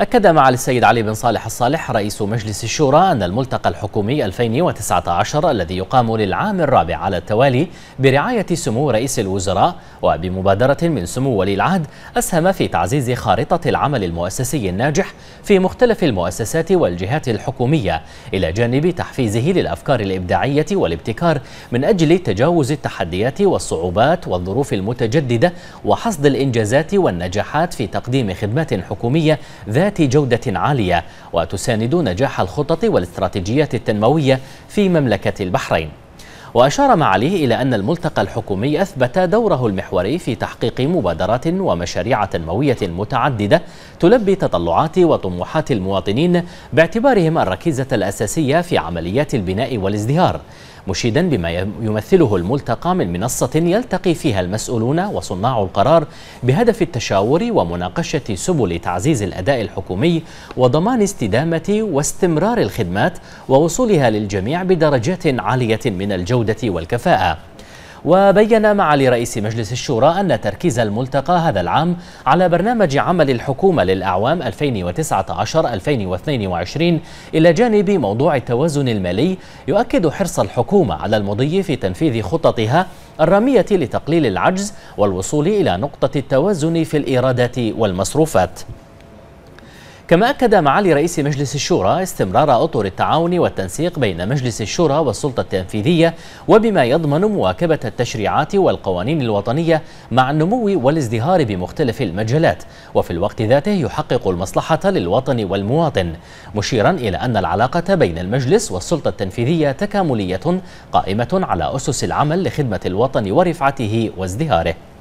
أكد معالي السيد علي بن صالح الصالح رئيس مجلس الشورى أن الملتقى الحكومي 2019 الذي يقام للعام الرابع على التوالي برعاية سمو رئيس الوزراء وبمبادرة من سمو ولي العهد أسهم في تعزيز خارطة العمل المؤسسي الناجح في مختلف المؤسسات والجهات الحكومية إلى جانب تحفيزه للأفكار الإبداعية والابتكار من أجل تجاوز التحديات والصعوبات والظروف المتجددة وحصد الإنجازات والنجاحات في تقديم خدمات حكومية ذات ذات جودة عالية وتساند نجاح الخطط والاستراتيجيات التنموية في مملكة البحرين وأشار معاليه إلى أن الملتقى الحكومي أثبت دوره المحوري في تحقيق مبادرات ومشاريع تنموية متعددة تلبي تطلعات وطموحات المواطنين باعتبارهم الركيزة الأساسية في عمليات البناء والازدهار مشيدا بما يمثله الملتقى من منصة يلتقي فيها المسؤولون وصناع القرار بهدف التشاور ومناقشة سبل تعزيز الأداء الحكومي وضمان استدامة واستمرار الخدمات ووصولها للجميع بدرجات عالية من الجودة والكفاءة وبين معالي رئيس مجلس الشورى أن تركيز الملتقى هذا العام على برنامج عمل الحكومة للأعوام 2019-2022 إلى جانب موضوع التوازن المالي يؤكد حرص الحكومة على المضي في تنفيذ خططها الرامية لتقليل العجز والوصول إلى نقطة التوازن في الإيرادات والمصروفات كما أكد معالي رئيس مجلس الشورى استمرار أطر التعاون والتنسيق بين مجلس الشورى والسلطة التنفيذية وبما يضمن مواكبة التشريعات والقوانين الوطنية مع النمو والازدهار بمختلف المجالات وفي الوقت ذاته يحقق المصلحة للوطن والمواطن مشيرا إلى أن العلاقة بين المجلس والسلطة التنفيذية تكاملية قائمة على أسس العمل لخدمة الوطن ورفعته وازدهاره